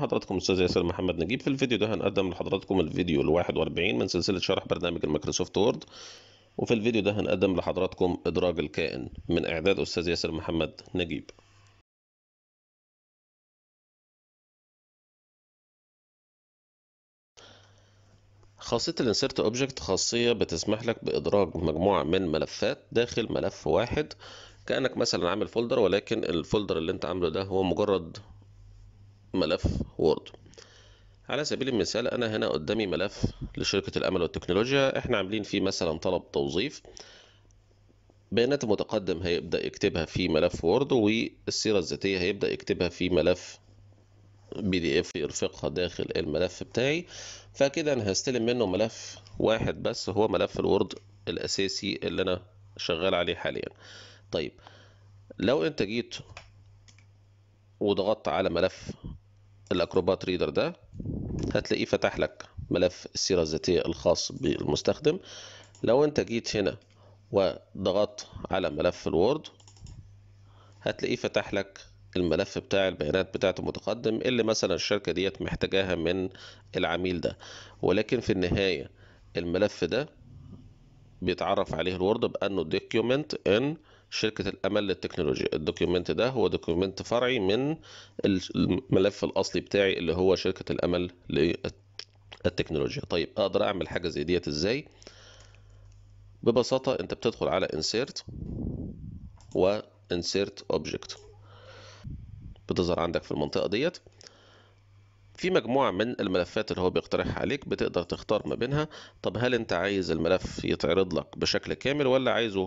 حضراتكم الاستاذ ياسر محمد نجيب في الفيديو ده هنقدم لحضراتكم الفيديو ال 41 من سلسله شرح برنامج المايكروسوفت وورد وفي الفيديو ده هنقدم لحضراتكم ادراج الكائن من اعداد استاذ ياسر محمد نجيب خاصية الانسيرت اوبجكت خاصية بتسمح لك بإدراج مجموعة من ملفات داخل ملف واحد كأنك مثلا عامل فولدر ولكن الفولدر اللي انت عامله ده هو مجرد ملف وورد على سبيل المثال أنا هنا قدامي ملف لشركة الأمل والتكنولوجيا إحنا عاملين فيه مثلا طلب توظيف بيانات المتقدم هيبدأ يكتبها في ملف وورد والسيرة الذاتية هيبدأ يكتبها في ملف بي دي اف يرفقها داخل الملف بتاعي فكده انا هستلم منه ملف واحد بس هو ملف الوورد الاساسي اللي انا شغال عليه حاليا طيب لو انت جيت وضغطت على ملف الاكروبات ريدر ده هتلاقيه فتح لك ملف السيرة الذاتية الخاص بالمستخدم لو انت جيت هنا وضغطت على ملف الوورد هتلاقيه فتح لك الملف بتاع البيانات بتاعت المتقدم اللي مثلا الشركة ديت محتاجاها من العميل ده ولكن في النهاية الملف ده بيتعرف عليه الوورد بأنه document in شركة الأمل للتكنولوجيا الدوكيومنت ده هو دوكيومنت فرعي من الملف الأصلي بتاعي اللي هو شركة الأمل للتكنولوجيا طيب أقدر أعمل حاجة زي ديت إزاي ببساطة أنت بتدخل على insert و insert object بتظهر عندك في المنطقة ديت في مجموعة من الملفات اللي هو بيقترحها عليك بتقدر تختار ما بينها طب هل انت عايز الملف يتعرض لك بشكل كامل ولا عايزه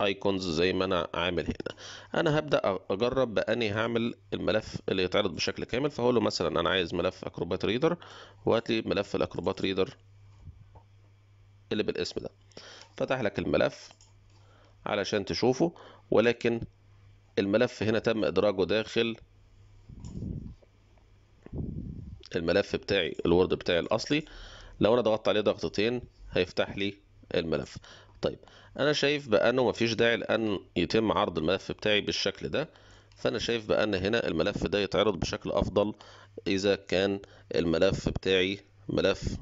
ايكونز زي ما انا عامل هنا انا هبدا اجرب باني هعمل الملف اللي يتعرض بشكل كامل فهقول له مثلا انا عايز ملف اكروبات ريدر وهات لي ملف الاكروبات ريدر اللي بالاسم ده فتح لك الملف علشان تشوفه ولكن الملف هنا تم ادراجه داخل الملف بتاعي الوورد بتاعي الاصلي لو انا ضغطت عليه ضغطتين هيفتح لي الملف طيب انا شايف بانه مفيش داعي لان يتم عرض الملف بتاعي بالشكل ده فانا شايف بان هنا الملف ده يتعرض بشكل افضل اذا كان الملف بتاعي ملف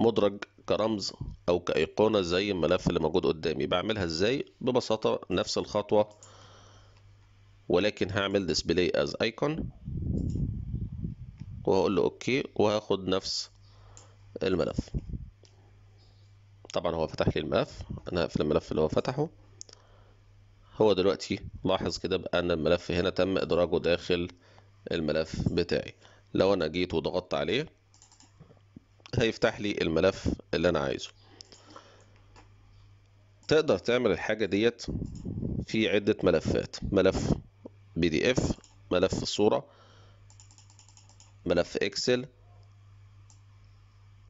مدرج كرمز او كايقونه زي الملف اللي موجود قدامي بعملها ازاي ببساطه نفس الخطوه ولكن هعمل ديسبلاي از ايكون وهقول له اوكي وهاخد نفس الملف طبعا هو فتح لي الملف انا هقفل الملف اللي هو فتحه هو دلوقتي لاحظ كده بان الملف هنا تم ادراجه داخل الملف بتاعي لو انا جيت وضغطت عليه هيفتح لي الملف اللي انا عايزه تقدر تعمل الحاجة ديت في عدة ملفات ملف بي دي اف ملف صورة ملف اكسل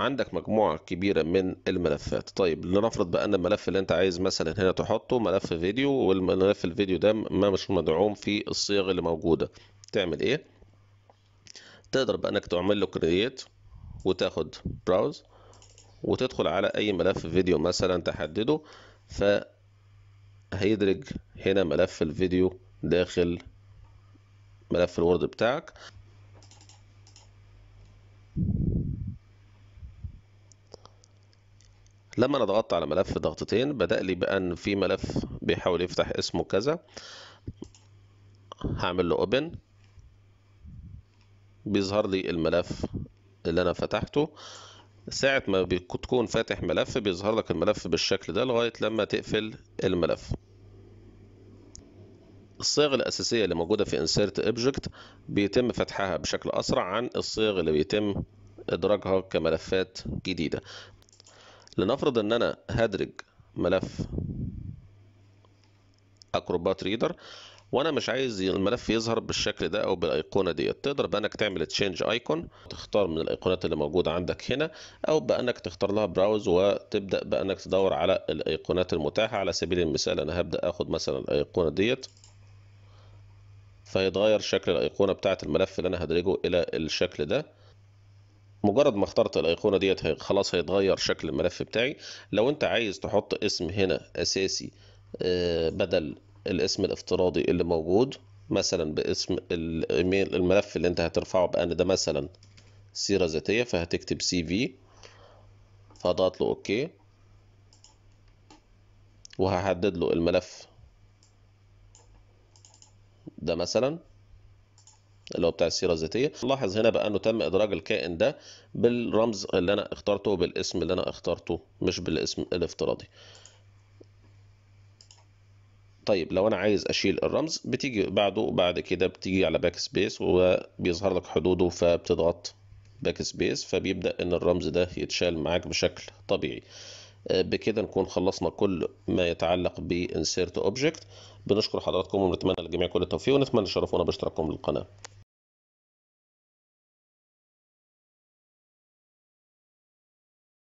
عندك مجموعة كبيرة من الملفات طيب لنفرض بقى ان الملف اللي انت عايز مثلا هنا تحطه ملف فيديو والملف الفيديو ده ما مش مدعوم في الصيغ اللي موجودة تعمل ايه تقدر بقى انك تعمل له كرييت وتاخد براوز وتدخل على اي ملف فيديو مثلا تحدده فهيدرج هنا ملف الفيديو داخل ملف الوورد بتاعك لما انا ضغطت على ملف ضغطتين بدأ لي بأن في ملف بيحاول يفتح اسمه كذا هعمل له open بيظهر لي الملف اللي انا فتحته ساعة ما بتكون فاتح ملف بيظهر لك الملف بالشكل ده لغاية لما تقفل الملف الصيغ الأساسية اللي موجودة في insert object بيتم فتحها بشكل أسرع عن الصيغ اللي بيتم إدراجها كملفات جديدة لنفرض ان انا هدرج ملف اكروبات ريدر وانا مش عايز الملف يظهر بالشكل ده او بالايقونه ديت تقدر بانك تعمل تشينج ايكون تختار من الايقونات اللي موجوده عندك هنا او بانك تختار لها براوز وتبدا بانك تدور على الايقونات المتاحه على سبيل المثال انا هبدا اخد مثلا الايقونه ديت فيتغير شكل الايقونه بتاعه الملف اللي انا هدرجه الى الشكل ده مجرد ما اخترت الايقونه ديت خلاص هيتغير شكل الملف بتاعي لو انت عايز تحط اسم هنا اساسي آه، بدل الاسم الافتراضي اللي موجود مثلا باسم الايميل الملف اللي انت هترفعه بان ده مثلا سيره ذاتيه فهتكتب سي في فهضغط له اوكي وهحدد له الملف ده مثلا اللي هو بتاع السيره الذاتيه نلاحظ هنا بقى انه تم ادراج الكائن ده بالرمز اللي انا اخترته بالاسم اللي انا اخترته مش بالاسم الافتراضي طيب لو انا عايز اشيل الرمز بتيجي بعده بعد كده بتيجي على باك سبيس وبيظهر لك حدوده فبتضغط باك سبيس فبيبدا ان الرمز ده يتشال معاك بشكل طبيعي آه، بكده نكون خلصنا كل ما يتعلق بانسيرت اوبجكت بنشكر حضراتكم ونتمنى للجميع كل التوفيق ونتمنى شرفونا باشتراككم للقناه